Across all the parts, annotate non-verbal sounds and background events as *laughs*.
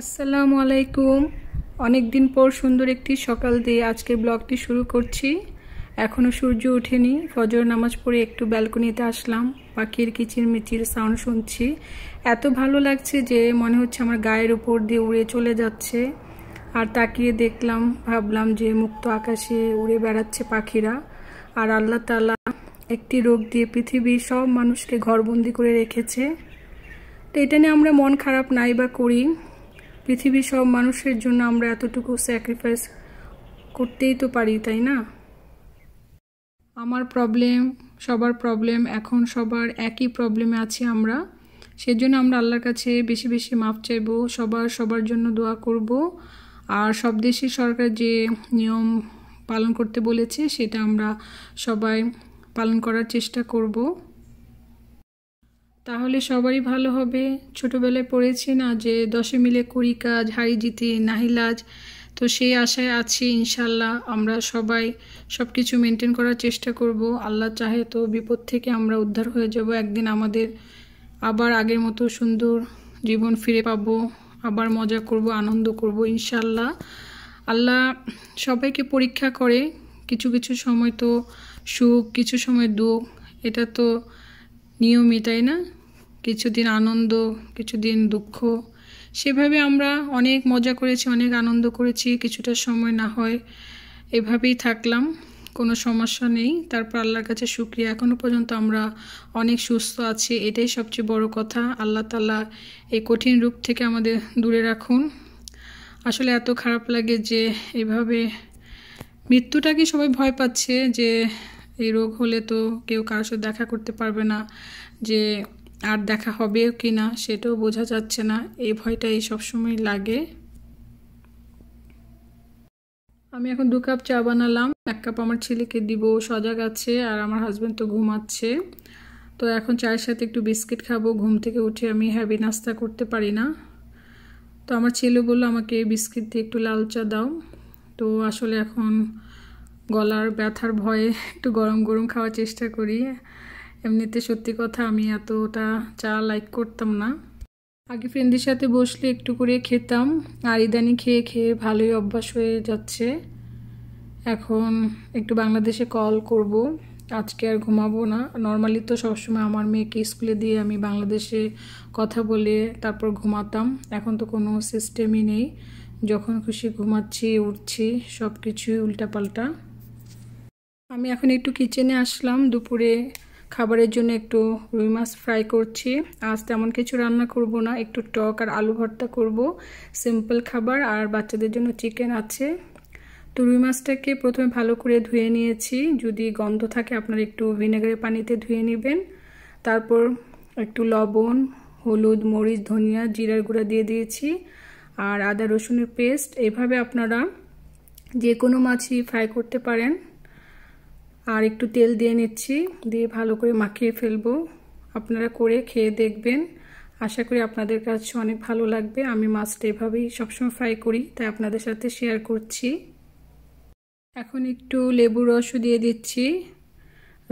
আসসালামু আলাইকুম অনেক দিন পর সুন্দর একটি সকাল দিয়ে আজকে ব্লগটি শুরু করছি এখনও সূর্য ওঠেনি ফজর নামাজ পড়ে একটু ব্যালকনিতে আসলাম পাখির কিচির মিচির সাউন্ড শুনছি এত ভালো লাগছে যে মনে হচ্ছে আমার গায়ের উপর দিয়ে উড়ে চলে যাচ্ছে আর তাকিয়ে দেখলাম ভাবলাম যে মুক্ত আকাশে উড়ে বেড়াচ্ছে পাখিরা আর আল্লাহ তালা একটি রোগ দিয়ে পৃথিবীর সব মানুষকে ঘরবন্দি করে রেখেছে তো এটা নিয়ে আমরা মন খারাপ নাই বা করি পৃথিবীর সব মানুষের জন্য আমরা এতটুকু স্যাক্রিফাইস করতেই তো পারি তাই না আমার প্রবলেম সবার প্রবলেম এখন সবার একই প্রবলেমে আছি আমরা সেজন্য আমরা আল্লাহর কাছে বেশি বেশি মাফ চাইব সবার সবার জন্য দোয়া করব আর সব দেশের সরকার যে নিয়ম পালন করতে বলেছে সেটা আমরা সবাই পালন করার চেষ্টা করব তাহলে সবারই ভালো হবে ছোটোবেলায় পড়েছি না যে দশে মিলে করি কাজ হারি জিতি নাহিলাজ তো সেই আশায় আছি ইনশাল্লাহ আমরা সবাই সব কিছু মেনটেন করার চেষ্টা করব আল্লাহ চাহে তো বিপদ থেকে আমরা উদ্ধার হয়ে যাব একদিন আমাদের আবার আগের মতো সুন্দর জীবন ফিরে পাবো আবার মজা করব আনন্দ করব ইনশাল্লাহ আল্লাহ সবাইকে পরীক্ষা করে কিছু কিছু সময় তো সুখ কিছু সময় দুঃখ এটা তো নিয়মই তাই না কিছুদিন আনন্দ কিছুদিন দুঃখ সেভাবে আমরা অনেক মজা করেছি অনেক আনন্দ করেছি কিছুটা সময় না হয় এভাবেই থাকলাম কোনো সমস্যা নেই তারপর আল্লাহর কাছে শুক্রিয়া এখনও পর্যন্ত আমরা অনেক সুস্থ আছি এটাই সবচেয়ে বড় কথা আল্লাহ তালা এই কঠিন রূপ থেকে আমাদের দূরে রাখুন আসলে এত খারাপ লাগে যে এভাবে মৃত্যুটাকে সবাই ভয় পাচ্ছে যে এই রোগ হলে তো কেউ কারোর সাথে দেখা করতে পারবে না যে আর দেখা হবে কি না সেটাও বোঝা যাচ্ছে না এই ভয়টা এই সবসময় লাগে আমি এখন দু কাপ চা বানালাম এক কাপ আমার ছেলেকে দিব সজাগ আছে আর আমার হাজব্যান্ড তো ঘুমাচ্ছে তো এখন চায়ের সাথে একটু বিস্কিট খাবো ঘুম থেকে উঠে আমি হ্যাভি নাস্তা করতে পারি না তো আমার ছেলে বললো আমাকে বিস্কিট দিয়ে একটু লাল চা দাও তো আসলে এখন গলার ব্যথার ভয়ে একটু গরম গরম খাওয়ার চেষ্টা করি এমনিতে সত্যি কথা আমি এতটা চা লাইক করতাম না আগে ফ্রেন্ডদের সাথে বসলে একটু করে খেতাম আর ইদানি খেয়ে খেয়ে ভালোই অভ্যাস হয়ে যাচ্ছে এখন একটু বাংলাদেশে কল করব আজকে আর ঘুমাবো না নর্মালি তো সবসময় আমার মেয়েকে স্কুলে দিয়ে আমি বাংলাদেশে কথা বলে তারপর ঘুমাতাম এখন তো কোনো সিস্টেমই নেই যখন খুশি ঘুমাচ্ছি উঠছি সব কিছুই উল্টাপাল্টা আমি এখন একটু কিচেনে আসলাম দুপুরে খাবারের জন্য একটু রুই মাছ ফ্রাই করছি আজ তেমন কিছু রান্না করব না একটু টক আর আলু ভর্তা করব সিম্পল খাবার আর বাচ্চাদের জন্য চিকেন আছে তো রুই মাছটাকে প্রথমে ভালো করে ধুয়ে নিয়েছি যদি গন্ধ থাকে আপনারা একটু ভিনেগারের পানিতে ধুয়ে নেবেন তারপর একটু লবণ হলুদ মরিচ ধনিয়া জিরার গুঁড়া দিয়ে দিয়েছি আর আদা রসুনের পেস্ট এভাবে আপনারা যে কোনো মাছই ফ্রাই করতে পারেন আর একটু তেল দিয়ে নিচ্ছি দিয়ে ভালো করে মাখিয়ে ফেলবো আপনারা করে খেয়ে দেখবেন আশা করি আপনাদের কাছে অনেক ভালো লাগবে আমি মাছটা এভাবেই সবসময় ফ্রাই করি তাই আপনাদের সাথে শেয়ার করছি এখন একটু লেবু রসও দিয়ে দিচ্ছি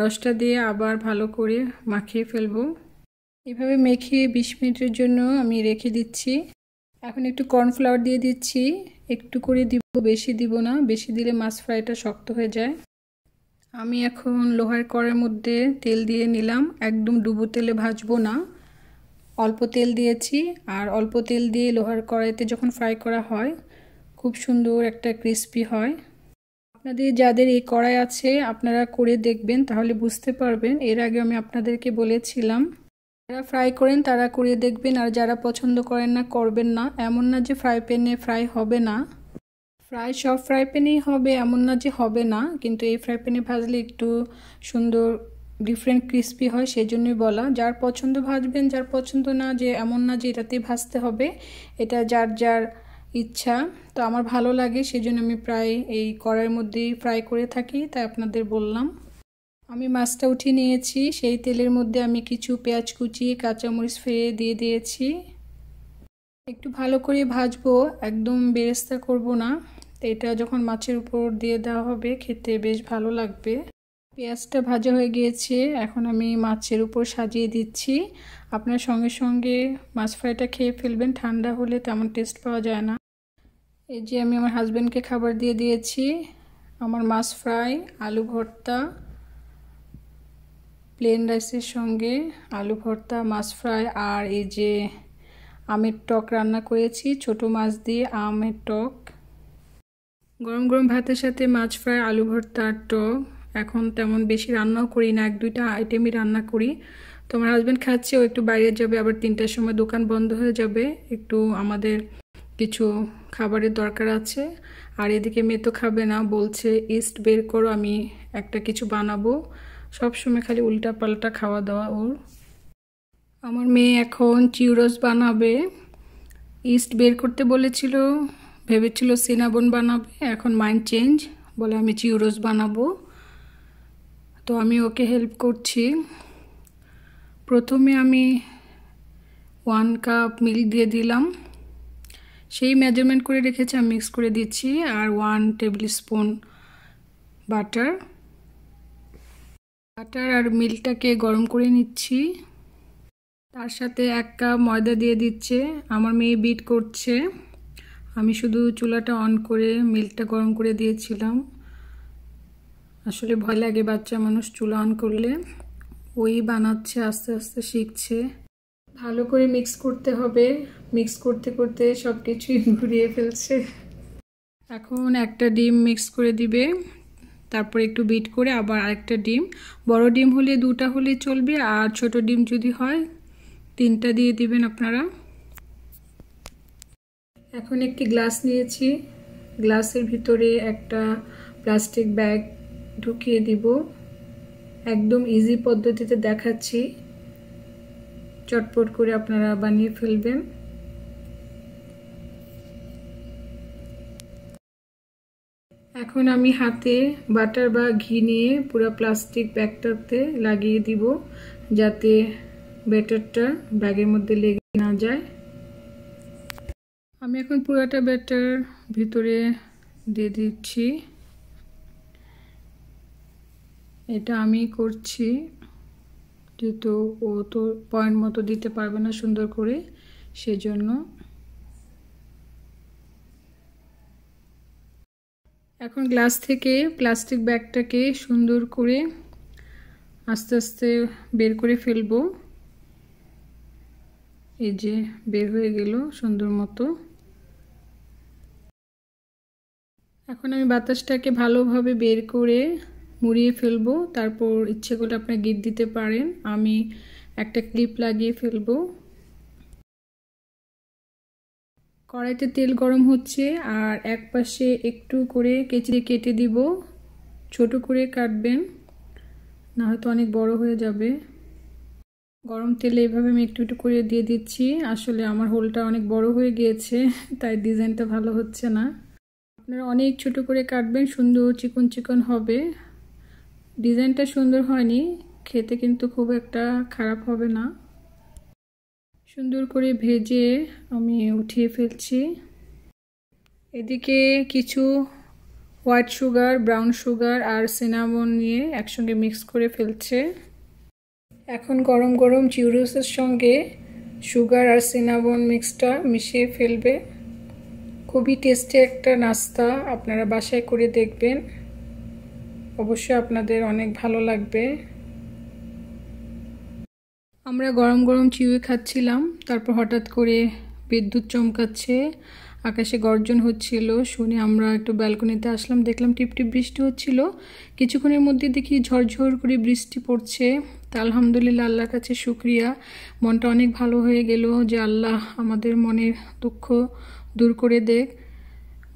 রসটা দিয়ে আবার ভালো করে মাখিয়ে ফেলবো এভাবে মেখিয়ে বিশ মিনিটের জন্য আমি রেখে দিচ্ছি এখন একটু কর্নফ্লাওয়ার দিয়ে দিচ্ছি একটু করে দিব বেশি দিব না বেশি দিলে মাছ ফ্রাইটা শক্ত হয়ে যায় আমি এখন লোহার কড়ের মধ্যে তেল দিয়ে নিলাম একদম ডুবো তেলে ভাজবো না অল্প তেল দিয়েছি আর অল্প তেল দিয়ে লোহার কড়াইতে যখন ফ্রাই করা হয় খুব সুন্দর একটা ক্রিস্পি হয় আপনাদের যাদের এই কড়াই আছে আপনারা করে দেখবেন তাহলে বুঝতে পারবেন এর আগে আমি আপনাদেরকে বলেছিলাম যারা ফ্রাই করেন তারা করে দেখবেন আর যারা পছন্দ করেন না করবেন না এমন না যে ফ্রাই প্যানে ফ্রাই হবে না প্রায় সব ফ্রাই প্যানেই হবে এমন না যে হবে না কিন্তু এই ফ্রাই প্যানে ভাজলে একটু সুন্দর ডিফারেন্ট ক্রিস্পি হয় সেই জন্যই বলা যার পছন্দ ভাজবেন যার পছন্দ না যে এমন না যে এটাতেই ভাজতে হবে এটা যার যার ইচ্ছা তো আমার ভালো লাগে সেই জন্য আমি প্রায় এই কড়াইয়ের মধ্যেই ফ্রাই করে থাকি তাই আপনাদের বললাম আমি মাছটা উঠিয়ে নিয়েছি সেই তেলের মধ্যে আমি কিছু পেঁয়াজ কুচি কাঁচামরিচ ফেরিয়ে দিয়ে দিয়েছি একটু ভালো করে ভাজবো একদম বেরেস্তা করব না তো এটা যখন মাছের উপর দিয়ে দেওয়া হবে খেতে বেশ ভালো লাগবে পেঁয়াজটা ভাজা হয়ে গিয়েছে এখন আমি মাছের উপর সাজিয়ে দিচ্ছি আপনার সঙ্গে সঙ্গে মাছ ফ্রাইটা খেয়ে ফেলবেন ঠান্ডা হলে তেমন টেস্ট পাওয়া যায় না এই যে আমি আমার হাজব্যান্ডকে খাবার দিয়ে দিয়েছি আমার মাছ ফ্রাই আলু ভর্তা প্লেন রাইসের সঙ্গে আলু ভর্তা মাছ ফ্রাই আর এই যে আমের টক রান্না করেছি ছোট মাছ দিয়ে আমের টক গরম গরম ভাতের সাথে মাছ ফ্রাই আলু ভর্তা টক এখন তেমন বেশি রান্নাও করি না এক দুইটা আইটেমই রান্না করি তো আমার হাজব্যান্ড খাচ্ছে ও একটু বাইরে যাবে আবার তিনটার সময় দোকান বন্ধ হয়ে যাবে একটু আমাদের কিছু খাবারের দরকার আছে আর এদিকে মেয়ে তো খাবে না বলছে ইস্ট বের করো আমি একটা কিছু বানাবো সবসময় খালি উল্টা পাল্টা খাওয়া দাওয়া ওর আমার মেয়ে এখন চিউরস বানাবে ইস্ট বের করতে বলেছিল ভেবেছিল সিনাবন বানাবে এখন মাইন্ড চেঞ্জ বলে আমি চিউরোস বানাবো তো আমি ওকে হেল্প করছি প্রথমে আমি ওয়ান কাপ মিল্ক দিয়ে দিলাম সেই মেজারমেন্ট করে রেখেছি আমি মিক্স করে দিচ্ছি আর one tablespoon butter butter আর মিল্কটাকে গরম করে নিচ্ছি তার সাথে এক কাপ ময়দা দিয়ে দিচ্ছে আমার মেয়ে বিট করছে আমি শুধু চুলাটা অন করে মিল্কটা গরম করে দিয়েছিলাম আসলে ভয় লাগে বাচ্চা মানুষ চুলা অন করলে ওই বানাচ্ছে আস্তে আস্তে শিখছে ভালো করে মিক্স করতে হবে মিক্স করতে করতে সব কিছুই *laughs* ঘুরিয়ে ফেলছে এখন একটা ডিম মিক্স করে দিবে তারপরে একটু বিট করে আবার আরেকটা ডিম বড় ডিম হলে দুটা হলে চলবে আর ছোট ডিম যদি হয় তিনটা দিয়ে দিবেন আপনারা এখন একটি গ্লাস নিয়েছি গ্লাসের ভিতরে একটা প্লাস্টিক ব্যাগ ঢুকিয়ে দিব একদম ইজি পদ্ধতিতে দেখাচ্ছি চটপট করে আপনারা বানিয়ে ফেলবেন এখন আমি হাতে বাটার বা ঘি নিয়ে পুরো প্লাস্টিক ব্যাগটাতে লাগিয়ে দিব যাতে ব্যাটারটা ব্যাগের মধ্যে লেগে না যায় আমি এখন পুরোটা ব্যাটার ভিতরে দিয়ে দিচ্ছি এটা আমি করছি যেহেতু ও তো পয়েন্ট মতো দিতে পারবে না সুন্দর করে সেজন্য এখন গ্লাস থেকে প্লাস্টিক ব্যাগটাকে সুন্দর করে আস্তে আস্তে বের করে ফেলবো এই যে বের হয়ে গেল সুন্দর মতো এখন আমি বাতাসটাকে ভালোভাবে বের করে মুড়িয়ে ফেলবো তারপর ইচ্ছে করলে আপনার গিট দিতে পারেন আমি একটা ক্লিপ লাগিয়ে ফেলবো কড়াইতে তেল গরম হচ্ছে আর এক পাশে একটু করে কেচি কেটে দিব ছোট করে কাটবেন না হয়তো অনেক বড় হয়ে যাবে গরম তেলে এভাবে আমি একটু একটু করে দিয়ে দিচ্ছি আসলে আমার হোলটা অনেক বড় হয়ে গিয়েছে তাই ডিজাইনটা ভালো হচ্ছে না আপনারা অনেক ছোট করে কাটবেন সুন্দর চিকন চিকন হবে ডিজাইনটা সুন্দর হয়নি খেতে কিন্তু খুব একটা খারাপ হবে না সুন্দর করে ভেজে আমি উঠিয়ে ফেলছি এদিকে কিছু হোয়াইট সুগার ব্রাউন সুগার আর সিনামন নিয়ে একসঙ্গে মিক্স করে ফেলছে এখন গরম গরম চিউরুসের সঙ্গে সুগার আর সিনামন মিক্সটা মিশিয়ে ফেলবে খুবই টেস্টি একটা নাস্তা আপনারা বাসায় করে দেখবেন অবশ্যই আপনাদের অনেক ভালো লাগবে আমরা গরম গরম চিউই খাচ্ছিলাম তারপর হঠাৎ করে বিদ্যুৎ চমকাচ্ছে আকাশে গর্জন হচ্ছিল শুনে আমরা একটু ব্যালকনিতে আসলাম দেখলাম টিপটিপ বৃষ্টি হচ্ছিল কিছুক্ষণের মধ্যে দেখি ঝরঝর করে বৃষ্টি পড়ছে তা আলহামদুলিল্লাহ আল্লাহর কাছে শুক্রিয়া মনটা অনেক ভালো হয়ে গেল যে আল্লাহ আমাদের মনের দুঃখ দূর করে দেখ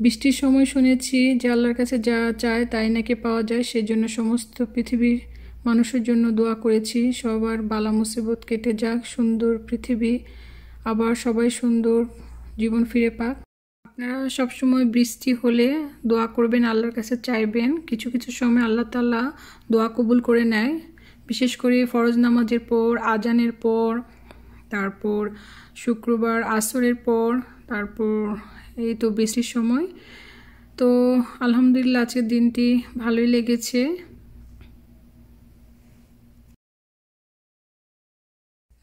বৃষ্টির সময় শুনেছি যে আল্লাহর কাছে যা চায় তাই নাকি পাওয়া যায় সেজন্য সমস্ত পৃথিবীর মানুষের জন্য দোয়া করেছি সবার বালা মুসিবত কেটে যাক সুন্দর পৃথিবী আবার সবাই সুন্দর জীবন ফিরে পাক আপনারা সবসময় বৃষ্টি হলে দোয়া করবেন আল্লাহর কাছে চাইবেন কিছু কিছু সময় আল্লাহ তাল্লাহ দোয়া কবুল করে নেয় বিশেষ করে ফরজ নামাজের পর আজানের পর তারপর শুক্রবার আসরের পর তারপর এই তো বেশির সময় তো আলহামদুলিল্লাহ আজকের দিনটি ভালোই লেগেছে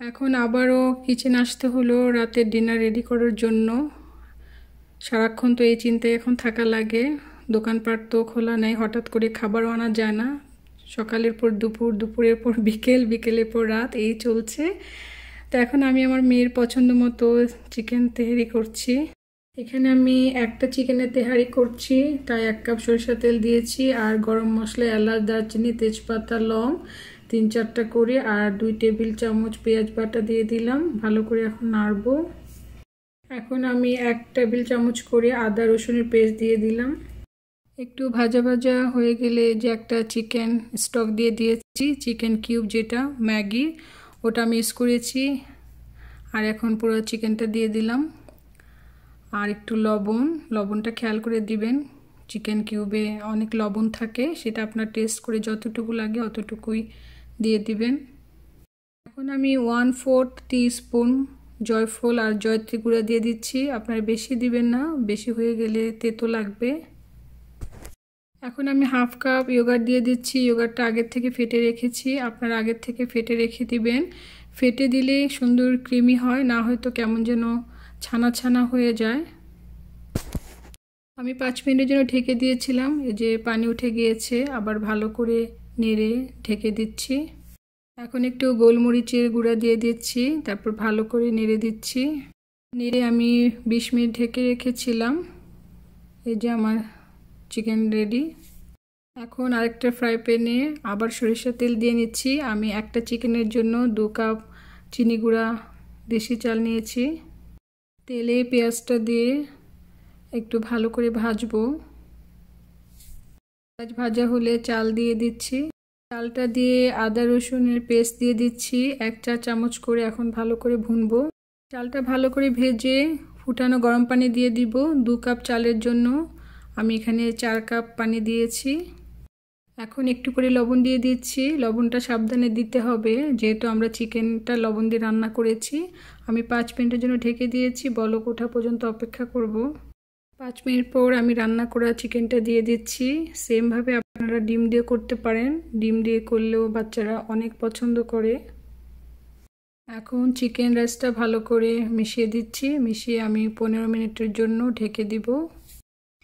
এখন আবারও কিচেন আসতে হলো রাতের ডিনার রেডি করার জন্য সারাক্ষণ তো এই চিন্তায় এখন থাকা লাগে দোকানপাট তো খোলা নেই হঠাৎ করে খাবারও আনা যায় না সকালের পর দুপুর দুপুরের পর বিকেল বিকেলের পর রাত এই চলছে তো এখন আমি আমার মেয়ের পছন্দ মতো চিকেন তেহারি করছি এখানে আমি একটা চিকেনের তেহারি করছি তাই এক কাপ সরিষা তেল দিয়েছি আর গরম মশলা এলাচ দারচিনি তেজপাতা লং তিন চারটা করে আর দুই টেবিল চামচ পেঁয়াজ বাটা দিয়ে দিলাম ভালো করে এখন নাড়ব এখন আমি এক টেবিল চামচ করে আদা রসুনের পেস্ট দিয়ে দিলাম একটু ভাজা ভাজা হয়ে গেলে যে একটা চিকেন স্টক দিয়ে দিয়েছি চিকেন কিউব যেটা ম্যাগি ওটা মিক্স করেছি আর এখন পুরো চিকেনটা দিয়ে দিলাম আর একটু লবণ লবণটা খেয়াল করে দিবেন চিকেন কিউবে অনেক লবণ থাকে সেটা আপনার টেস্ট করে যতটুকু লাগে অতটুকুই দিয়ে দিবেন এখন আমি ওয়ান ফোর্থ স্পুন জয়ফল আর জয়ত্রী গুঁড়া দিয়ে দিচ্ছি আপনারা বেশি দিবেন না বেশি হয়ে গেলে তেতো লাগবে এখন আমি হাফ কাপ ইয়োগার দিয়ে দিচ্ছি ইয়োগারটা আগের থেকে ফেটে রেখেছি আপনারা আগের থেকে ফেটে রেখে দিবেন ফেটে দিলে সুন্দর ক্রিমি হয় না হয়তো কেমন যেন ছানা ছানা হয়ে যায় আমি পাঁচ মিনিটের জন্য ঢেকে দিয়েছিলাম এই যে পানি উঠে গিয়েছে আবার ভালো করে নেড়ে ঢেকে দিচ্ছি এখন একটু গোলমরিচের গুঁড়া দিয়ে দিচ্ছি তারপর ভালো করে নেড়ে দিচ্ছি নেড়ে আমি বিশ মিনিট ঢেকে রেখেছিলাম এই যে আমার চিকেন রেডি এখন আরেকটা ফ্রাই প্যানে আবার সরিষার তেল দিয়ে নিচ্ছি আমি একটা চিকেনের জন্য দু কাপ চিনি গুঁড়া দেশি চাল নিয়েছি তেলে পেঁয়াজটা দিয়ে একটু ভালো করে ভাজবো পেঁয়াজ ভাজা হলে চাল দিয়ে দিচ্ছি চালটা দিয়ে আদা রসুনের পেস্ট দিয়ে দিচ্ছি এক চা চামচ করে এখন ভালো করে ভুনবো চালটা ভালো করে ভেজে ফুটানো গরম পানি দিয়ে দিব দু কাপ চালের জন্য আমি এখানে চার কাপ পানি দিয়েছি এখন একটু করে লবণ দিয়ে দিচ্ছি লবণটা সাবধানে দিতে হবে যেহেতু আমরা চিকেনটা লবণ দিয়ে রান্না করেছি আমি পাঁচ মিনিটের জন্য ঢেকে দিয়েছি বলক ওঠা পর্যন্ত অপেক্ষা করব পাঁচ মিনিট পর আমি রান্না করা চিকেনটা দিয়ে দিচ্ছি সেমভাবে আপনারা ডিম দিয়ে করতে পারেন ডিম দিয়ে করলেও বাচ্চারা অনেক পছন্দ করে এখন চিকেন রাইসটা ভালো করে মিশিয়ে দিচ্ছি মিশিয়ে আমি পনেরো মিনিটের জন্য ঢেকে দিব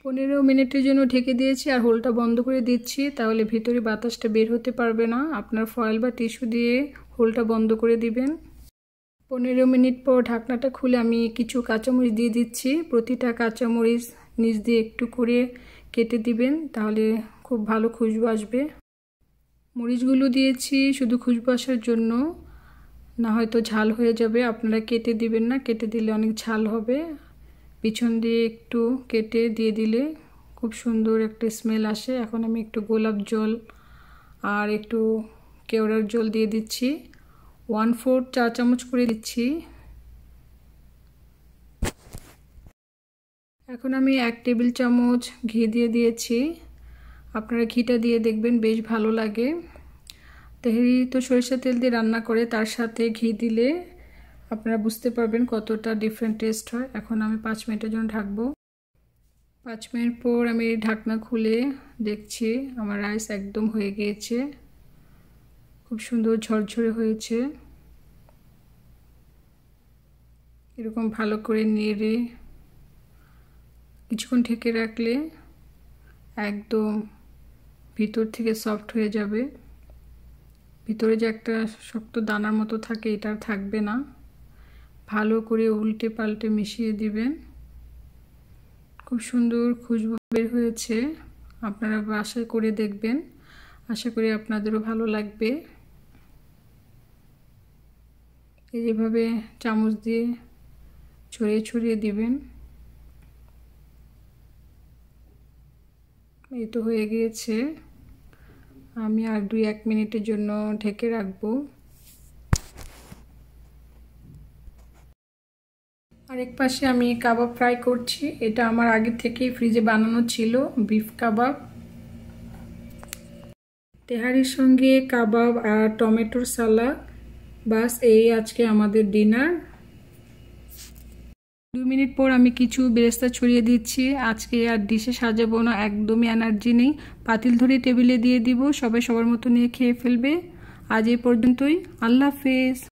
পনেরো মিনিটের জন্য ঢেকে দিয়েছি আর হোলটা বন্ধ করে দিচ্ছি তাহলে ভিতরে বাতাসটা বের হতে পারবে না আপনার ফয়েল বা টিস্যু দিয়ে হোলটা বন্ধ করে দিবেন পনেরো মিনিট পর ঢাকনাটা খুলে আমি কিছু কাঁচামরিচ দিয়ে দিচ্ছি প্রতিটা কাঁচামরিচ নিচ দিয়ে একটু করে কেটে দিবেন তাহলে খুব ভালো খুশবু আসবে মরিচগুলো দিয়েছি শুধু খুশবু আসার জন্য না হয়তো ঝাল হয়ে যাবে আপনারা কেটে দিবেন না কেটে দিলে অনেক ঝাল হবে পিছন দিয়ে একটু কেটে দিয়ে দিলে খুব সুন্দর একটা স্মেল আসে এখন আমি একটু গোলাপ জল আর একটু কেওড়ার জল দিয়ে দিচ্ছি ওয়ান ফোর চা চামচ করে দিচ্ছি এখন আমি এক টেবিল চামচ ঘি দিয়ে দিয়েছি আপনারা ঘিটা দিয়ে দেখবেন বেশ ভালো লাগে তেহরি তো সরিষা তেল দিয়ে রান্না করে তার সাথে ঘি দিলে আপনারা বুঝতে পারবেন কতটা ডিফারেন্ট টেস্ট হয় এখন আমি পাঁচ মিনিটের জন্য ঢাকবো পাঁচ মিনিট পর আমি ঢাকনা খুলে দেখছি আমার রাইস একদম হয়ে গিয়েছে খুব সুন্দর ঝরঝরে হয়েছে এরকম ভালো করে নেড়ে কিছুক্ষণ ঢেকে রাখলে একদম ভিতর থেকে সফট হয়ে যাবে ভিতরে যে একটা শক্ত দানার মতো থাকে এটা থাকবে না ভালো করে উল্টে পাল্টে মিশিয়ে দিবেন খুব সুন্দর খুশবু বের হয়েছে আপনারা বাসায় করে দেখবেন আশা করি আপনাদেরও ভালো লাগবে এইভাবে চামচ দিয়ে ছড়িয়ে ছড়িয়ে দিবেন এই তো হয়ে গিয়েছে আমি আর দুই এক মিনিটের জন্য ঢেকে রাখবো আরেক পাশে আমি কাবাব ফ্রাই করছি এটা আমার আগে থেকেই ফ্রিজে বানানো ছিল বিফ কাবাব তেহারির সঙ্গে কাবাব আর টমেটোর সালা বাস এই আজকে আমাদের ডিনার দু মিনিট পর আমি কিছু বেরেস্তা ছড়িয়ে দিচ্ছি আজকে আর ডিশে সাজাবো না একদমই এনার্জি নেই পাতিল ধরে টেবিলে দিয়ে দিব সবাই সবার মতো নিয়ে খেয়ে ফেলবে আজ এই পর্যন্তই আল্লাহ হাফেজ